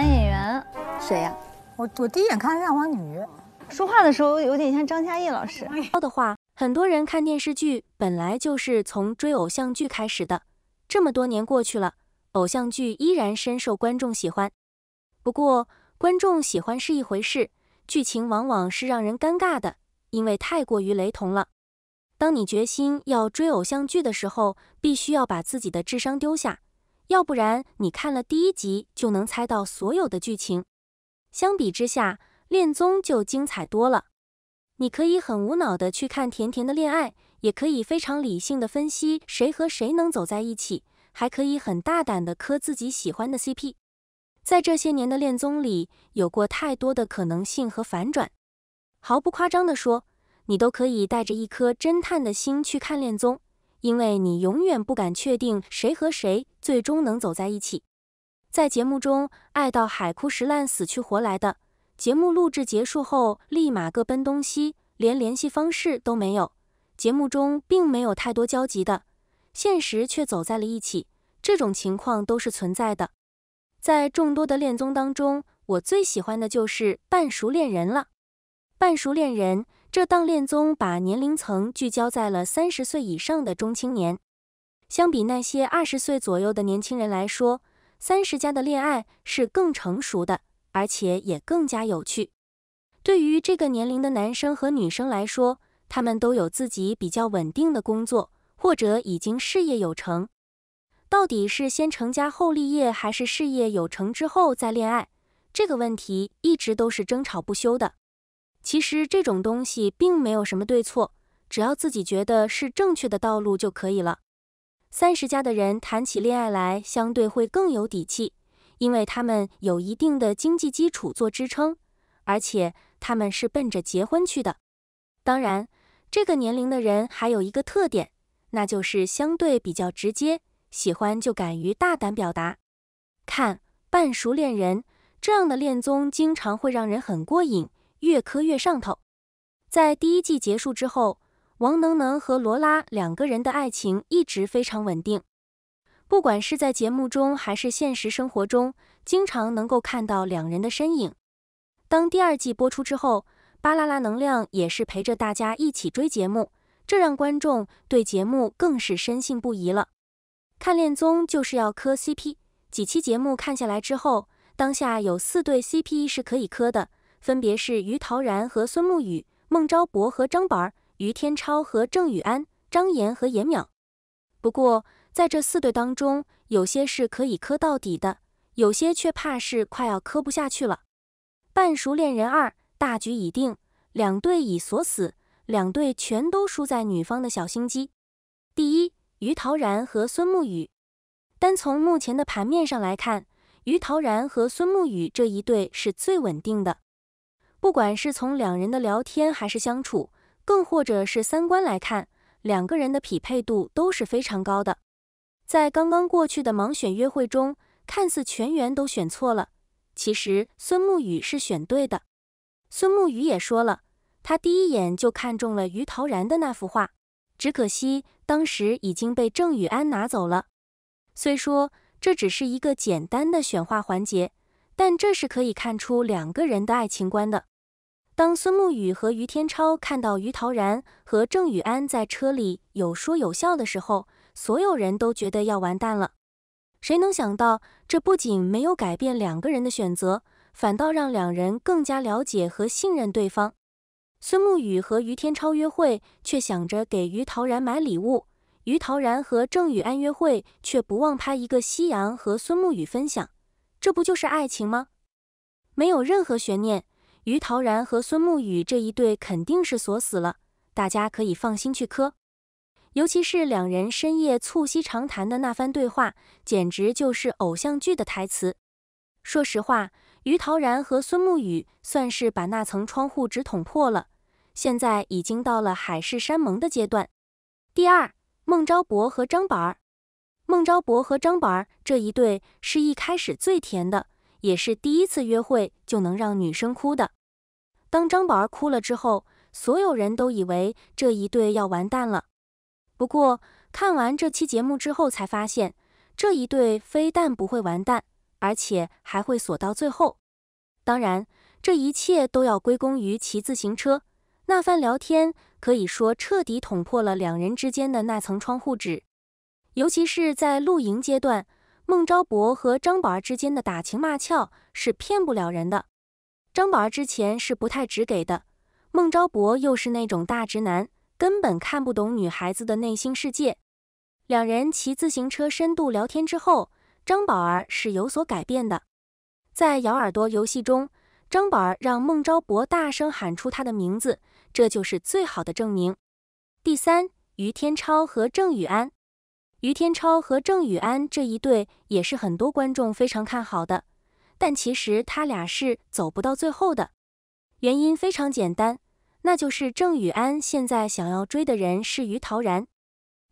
男演员谁呀？我我第一眼看像王女，说话的时候有点像张嘉译老师。说的话，很多人看电视剧本来就是从追偶像剧开始的，这么多年过去了，偶像剧依然深受观众喜欢。不过观众喜欢是一回事，剧情往往是让人尴尬的，因为太过于雷同了。当你决心要追偶像剧的时候，必须要把自己的智商丢下。要不然你看了第一集就能猜到所有的剧情。相比之下，恋综就精彩多了。你可以很无脑的去看甜甜的恋爱，也可以非常理性的分析谁和谁能走在一起，还可以很大胆的磕自己喜欢的 CP。在这些年的恋综里，有过太多的可能性和反转。毫不夸张的说，你都可以带着一颗侦探的心去看恋综。因为你永远不敢确定谁和谁最终能走在一起。在节目中，爱到海枯石烂、死去活来的，节目录制结束后立马各奔东西，连联系方式都没有。节目中并没有太多交集的，现实却走在了一起，这种情况都是存在的。在众多的恋综当中，我最喜欢的就是半熟恋人了。半熟恋人。这档恋综把年龄层聚焦在了三十岁以上的中青年。相比那些二十岁左右的年轻人来说，三十加的恋爱是更成熟的，而且也更加有趣。对于这个年龄的男生和女生来说，他们都有自己比较稳定的工作，或者已经事业有成。到底是先成家后立业，还是事业有成之后再恋爱？这个问题一直都是争吵不休的。其实这种东西并没有什么对错，只要自己觉得是正确的道路就可以了。三十加的人谈起恋爱来，相对会更有底气，因为他们有一定的经济基础做支撑，而且他们是奔着结婚去的。当然，这个年龄的人还有一个特点，那就是相对比较直接，喜欢就敢于大胆表达。看半熟恋人这样的恋综，经常会让人很过瘾。越磕越上头。在第一季结束之后，王能能和罗拉两个人的爱情一直非常稳定，不管是在节目中还是现实生活中，经常能够看到两人的身影。当第二季播出之后，巴啦啦能量也是陪着大家一起追节目，这让观众对节目更是深信不疑了。看恋综就是要磕 CP，几期节目看下来之后，当下有四对 CP 是可以磕的。分别是于陶然和孙沐雨、孟昭博和张板儿、于天超和郑雨安、张岩和严淼。不过，在这四对当中，有些是可以磕到底的，有些却怕是快要磕不下去了。半熟恋人二大局已定，两队已锁死，两队全都输在女方的小心机。第一，于陶然和孙沐雨，单从目前的盘面上来看，于陶然和孙沐雨这一对是最稳定的。不管是从两人的聊天还是相处，更或者是三观来看，两个人的匹配度都是非常高的。在刚刚过去的盲选约会中，看似全员都选错了，其实孙沐雨是选对的。孙沐雨也说了，他第一眼就看中了于陶然的那幅画，只可惜当时已经被郑宇安拿走了。虽说这只是一个简单的选画环节，但这是可以看出两个人的爱情观的。当孙沐雨和于天超看到于陶然和郑宇安在车里有说有笑的时候，所有人都觉得要完蛋了。谁能想到，这不仅没有改变两个人的选择，反倒让两人更加了解和信任对方。孙沐雨和于天超约会，却想着给于陶然买礼物；于陶然和郑宇安约会，却不忘拍一个夕阳和孙沐雨分享。这不就是爱情吗？没有任何悬念。于陶然和孙沐雨这一对肯定是锁死了，大家可以放心去磕。尤其是两人深夜促膝长谈的那番对话，简直就是偶像剧的台词。说实话，于陶然和孙沐雨算是把那层窗户纸捅破了，现在已经到了海誓山盟的阶段。第二，孟昭博和张宝儿，孟昭博和张宝儿这一对是一开始最甜的，也是第一次约会就能让女生哭的。当张宝儿哭了之后，所有人都以为这一对要完蛋了。不过看完这期节目之后，才发现这一对非但不会完蛋，而且还会锁到最后。当然，这一切都要归功于骑自行车那番聊天，可以说彻底捅破了两人之间的那层窗户纸。尤其是在露营阶段，孟昭博和张宝儿之间的打情骂俏是骗不了人的。张宝儿之前是不太直给的，孟昭博又是那种大直男，根本看不懂女孩子的内心世界。两人骑自行车深度聊天之后，张宝儿是有所改变的。在咬耳朵游戏中，张宝儿让孟昭博大声喊出他的名字，这就是最好的证明。第三，于天超和郑宇安，于天超和郑宇安这一对也是很多观众非常看好的。但其实他俩是走不到最后的，原因非常简单，那就是郑宇安现在想要追的人是于陶然。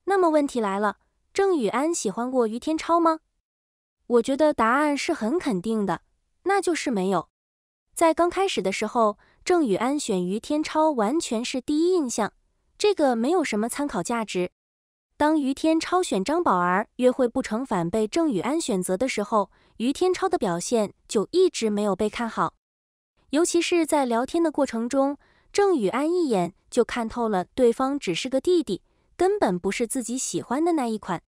那么问题来了，郑宇安喜欢过于天超吗？我觉得答案是很肯定的，那就是没有。在刚开始的时候，郑宇安选于天超完全是第一印象，这个没有什么参考价值。当于天超选张宝儿约会不成，反被郑宇安选择的时候，于天超的表现就一直没有被看好。尤其是在聊天的过程中，郑宇安一眼就看透了对方只是个弟弟，根本不是自己喜欢的那一款。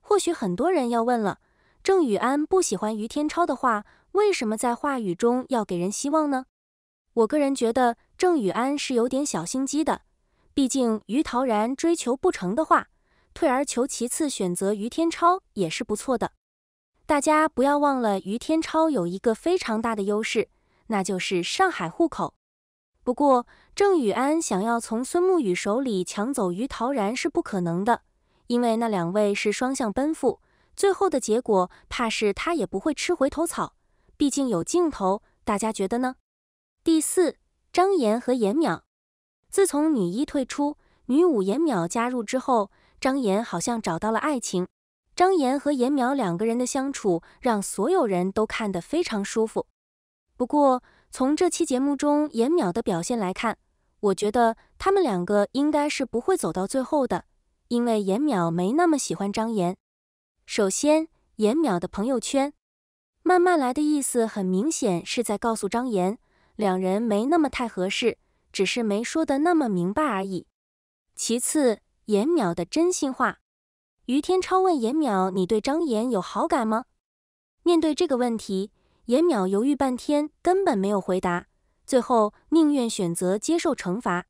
或许很多人要问了，郑宇安不喜欢于天超的话，为什么在话语中要给人希望呢？我个人觉得郑宇安是有点小心机的，毕竟于陶然追求不成的话。退而求其次，选择于天超也是不错的。大家不要忘了，于天超有一个非常大的优势，那就是上海户口。不过，郑宇安想要从孙沐雨手里抢走于陶然是不可能的，因为那两位是双向奔赴，最后的结果怕是他也不会吃回头草。毕竟有镜头，大家觉得呢？第四，张岩和严淼。自从女一退出，女五严淼加入之后。张岩好像找到了爱情。张岩和严苗两个人的相处让所有人都看得非常舒服。不过，从这期节目中严苗的表现来看，我觉得他们两个应该是不会走到最后的，因为严苗没那么喜欢张岩。首先，严苗的朋友圈“慢慢来的”意思很明显，是在告诉张岩两人没那么太合适，只是没说的那么明白而已。其次，严淼的真心话，于天超问严淼：“你对张岩有好感吗？”面对这个问题，严淼犹豫半天，根本没有回答，最后宁愿选择接受惩罚。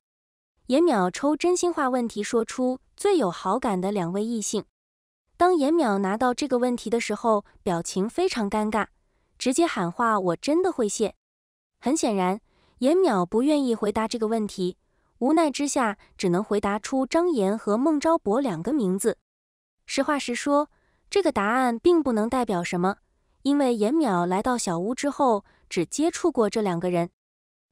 严淼抽真心话问题，说出最有好感的两位异性。当严淼拿到这个问题的时候，表情非常尴尬，直接喊话：“我真的会谢。”很显然，严淼不愿意回答这个问题。无奈之下，只能回答出张岩和孟昭博两个名字。实话实说，这个答案并不能代表什么，因为严淼来到小屋之后，只接触过这两个人。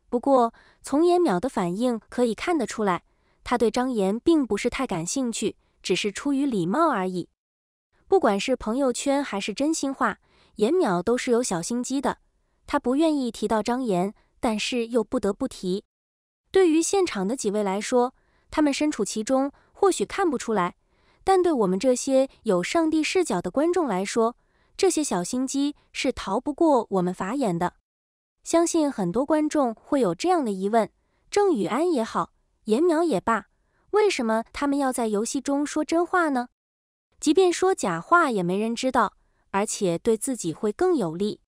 不过，从严淼的反应可以看得出来，他对张岩并不是太感兴趣，只是出于礼貌而已。不管是朋友圈还是真心话，严淼都是有小心机的。他不愿意提到张岩，但是又不得不提。对于现场的几位来说，他们身处其中，或许看不出来；但对我们这些有上帝视角的观众来说，这些小心机是逃不过我们法眼的。相信很多观众会有这样的疑问：郑宇安也好，严淼也罢，为什么他们要在游戏中说真话呢？即便说假话也没人知道，而且对自己会更有利。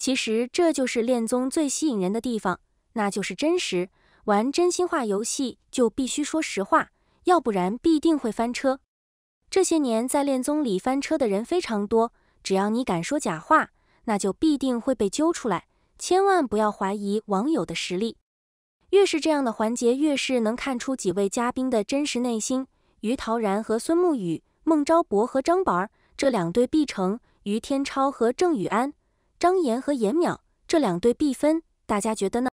其实，这就是恋综最吸引人的地方，那就是真实。玩真心话游戏就必须说实话，要不然必定会翻车。这些年在恋综里翻车的人非常多，只要你敢说假话，那就必定会被揪出来。千万不要怀疑网友的实力。越是这样的环节，越是能看出几位嘉宾的真实内心。于陶然和孙沐雨、孟昭博和张宝儿这两对必成；于天超和郑宇安、张岩和严淼这两对必分。大家觉得呢？